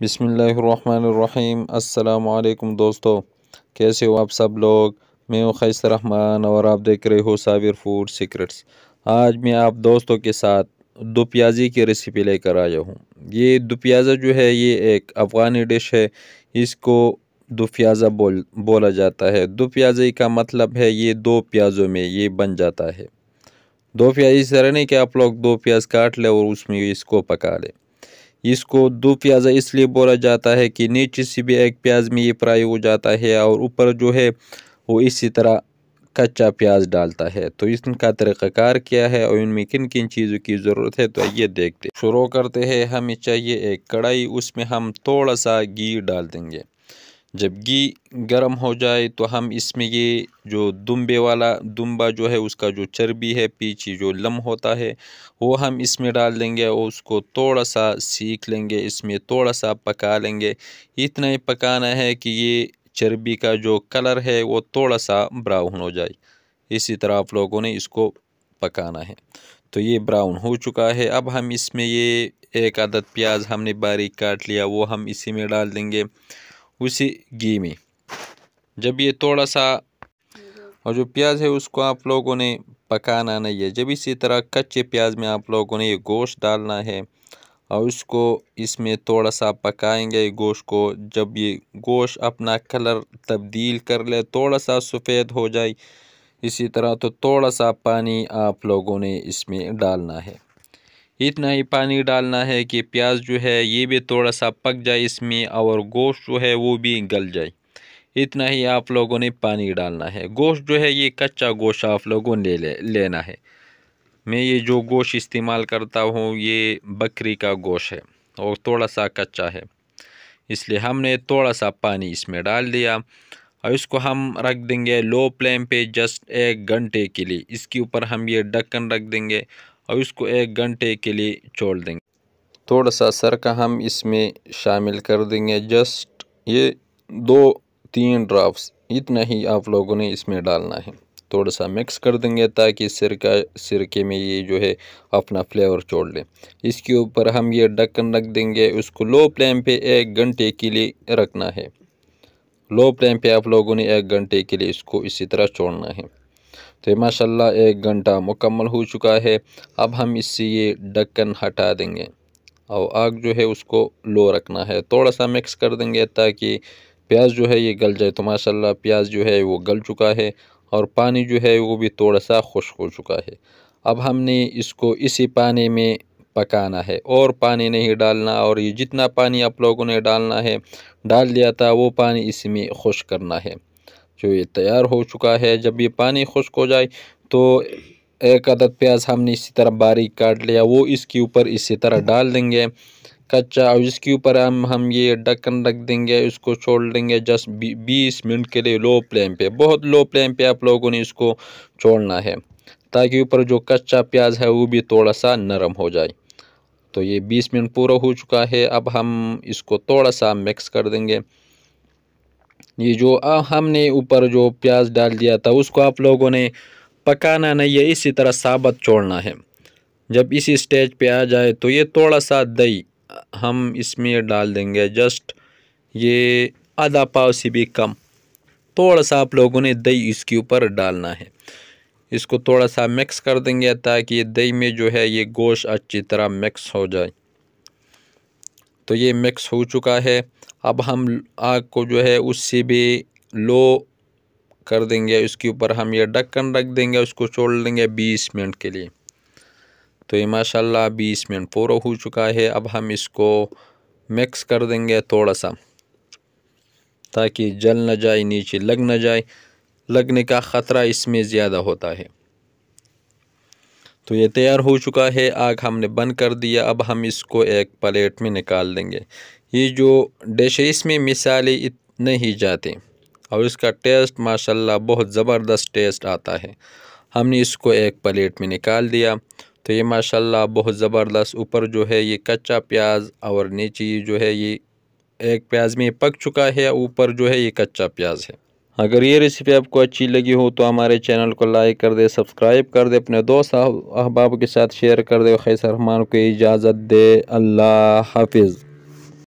बिसमीम् अल्लाम दोस्तों कैसे हो आप सब लोग मैं हूँ खैस रहमान और आप देख रहे हो साविर फूड सीक्रेट्स आज मैं आप दोस्तों के साथ दो प्याजी की रेसिपी लेकर आया हूँ ये दो प्याज़ा जो है ये एक अफ़गानी डिश है इसको दो प्याज़ा बोल बोला जाता है दो प्याजी का मतलब है ये दो प्याज़ों में ये बन जाता है दो प्याज इस तरह नहीं कि आप लोग दो प्याज काट लें और उसमें इसको पका लें इसको दो प्याज़ा इसलिए बोला जाता है कि नीचे से भी एक प्याज में ये फ्राई हो जाता है और ऊपर जो है वो इसी तरह कच्चा प्याज डालता है तो इसका तरीक़ाकार क्या है और इनमें किन किन चीज़ों की ज़रूरत है तो ये देखते शुरू करते हैं हमें चाहिए एक कढ़ाई उसमें हम थोड़ा सा घी डाल देंगे जब घी गर्म हो जाए तो हम इसमें ये जो दुम्बे वाला दुम्बा जो है उसका जो चर्बी है पीछे जो लम होता है वो हम इसमें डाल देंगे और उसको थोड़ा सा सीख लेंगे इसमें थोड़ा सा पका लेंगे इतना ही पकाना है कि ये चर्बी का जो कलर है वो थोड़ा सा ब्राउन हो जाए इसी तरह आप लोगों ने इसको पकाना है तो ये ब्राउन हो चुका है अब हम इसमें ये एक आदत प्याज हमने बारीक काट लिया वो हम इसी में डाल देंगे उसी घी में जब ये थोड़ा सा और जो प्याज है उसको आप लोगों ने पकाना नहीं है जब इसी तरह कच्चे प्याज में आप लोगों ने ये गोश्त डालना है और उसको इसमें थोड़ा सा पकाएंगे गोश्त को जब ये गोश्त अपना कलर तब्दील कर ले थोड़ा सा सफ़ेद हो जाए इसी तरह तो थोड़ा सा पानी आप लोगों ने इसमें डालना है इतना ही पानी डालना है कि प्याज जो है ये भी थोड़ा सा पक जाए इसमें और गोश्त जो है वो भी गल जाए इतना ही आप लोगों ने पानी डालना है गोश्त जो है ये कच्चा गोश्त आप लोगों ने ले, लेना है मैं ये जो गोश्त इस्तेमाल करता हूँ ये बकरी का गोश्त है और थोड़ा सा कच्चा है इसलिए हमने थोड़ा सा पानी इसमें डाल दिया और इसको हम रख देंगे लो फ्लेम पे जस्ट एक घंटे के लिए इसके ऊपर हम ये ढक्कन रख देंगे और इसको एक घंटे के लिए छोड़ देंगे थोड़ा सा सर का हम इसमें शामिल कर देंगे जस्ट ये दो तीन ड्राफ्ट इतना ही आप लोगों ने इसमें डालना है थोड़ा सा मिक्स कर देंगे ताकि सिरका सिरके में ये जो है अपना फ्लेवर छोड़ लें इसके ऊपर हम ये ढक्कन रख देंगे उसको लो फ्लेम पे एक घंटे के लिए रखना है लो फ्लेम पे आप लोगों ने एक घंटे के लिए इसको इसी तरह छोड़ना है तो माशाल्लाह एक घंटा मुकम्मल हो चुका है अब हम इससे ये ढक्कन हटा देंगे और आग जो है उसको लो रखना है थोड़ा सा मिक्स कर देंगे ताकि प्याज जो है ये गल जाए तो माशाल्लाह प्याज जो है वो गल चुका है और पानी जो है वो भी थोड़ा सा खुश्क हो चुका है अब हमने इसको इसी पानी में पकाना है और पानी नहीं डालना और ये जितना पानी आप लोगों ने डालना है डाल दिया था वो पानी इसमें खुश करना है जो ये तैयार हो चुका है जब ये पानी खुश्क हो जाए तो एक अदद प्याज हमने इसी तरह बारीक काट लिया वो इसके ऊपर इसी तरह डाल देंगे कच्चा और इसके ऊपर हम हम ये ढक्कन रख देंगे इसको छोड़ देंगे जस्ट बीस मिनट के लिए लो फ्लेम पे बहुत लो फ्लेम पे आप लोगों ने इसको छोड़ना है ताकि ऊपर जो कच्चा प्याज है वो भी थोड़ा सा नरम हो जाए तो ये बीस मिनट पूरा हो चुका है अब हम इसको थोड़ा सा मिक्स कर देंगे ये जो हमने ऊपर जो प्याज डाल दिया था उसको आप लोगों ने पकाना नहीं है इसी तरह साबत छोड़ना है जब इसी स्टेज पे आ जाए तो ये थोड़ा सा दही हम इसमें डाल देंगे जस्ट ये आधा पाव से भी कम थोड़ा सा आप लोगों ने दही इसके ऊपर डालना है इसको थोड़ा सा मिक्स कर देंगे ताकि दही में जो है ये गोश्त अच्छी तरह मिक्स हो जाए तो ये मिक्स हो चुका है अब हम आग को जो है उससे भी लो कर देंगे उसके ऊपर हम ये ढक्कन रख देंगे उसको छोड़ देंगे बीस मिनट के लिए तो ये माशाल्लाह बीस मिनट पूरा हो चुका है अब हम इसको मिक्स कर देंगे थोड़ा सा ताकि जल न जाए नीचे लग न जाए लगने का ख़तरा इसमें ज़्यादा होता है तो ये तैयार हो चुका है आग हमने बंद कर दिया अब हम इसको एक प्लेट में निकाल देंगे ये जो डिश है इसमें मिसाले इतने ही जाते और इसका टेस्ट माशाल्लाह बहुत ज़बरदस्त टेस्ट आता है हमने इसको एक प्लेट में निकाल दिया तो ये माशाल्लाह बहुत ज़बरदस्त ऊपर जो है ये कच्चा प्याज और नीचे जो है ये एक प्याज में पक चुका है ऊपर जो है ये कच्चा प्याज है अगर ये रेसिपी आपको अच्छी लगी हो तो हमारे चैनल को लाइक कर दे सब्सक्राइब कर दे अपने दोस्त अहबाब के साथ शेयर कर दे खैसर रहमान को इजाज़त दे अल्लाह हाफिज़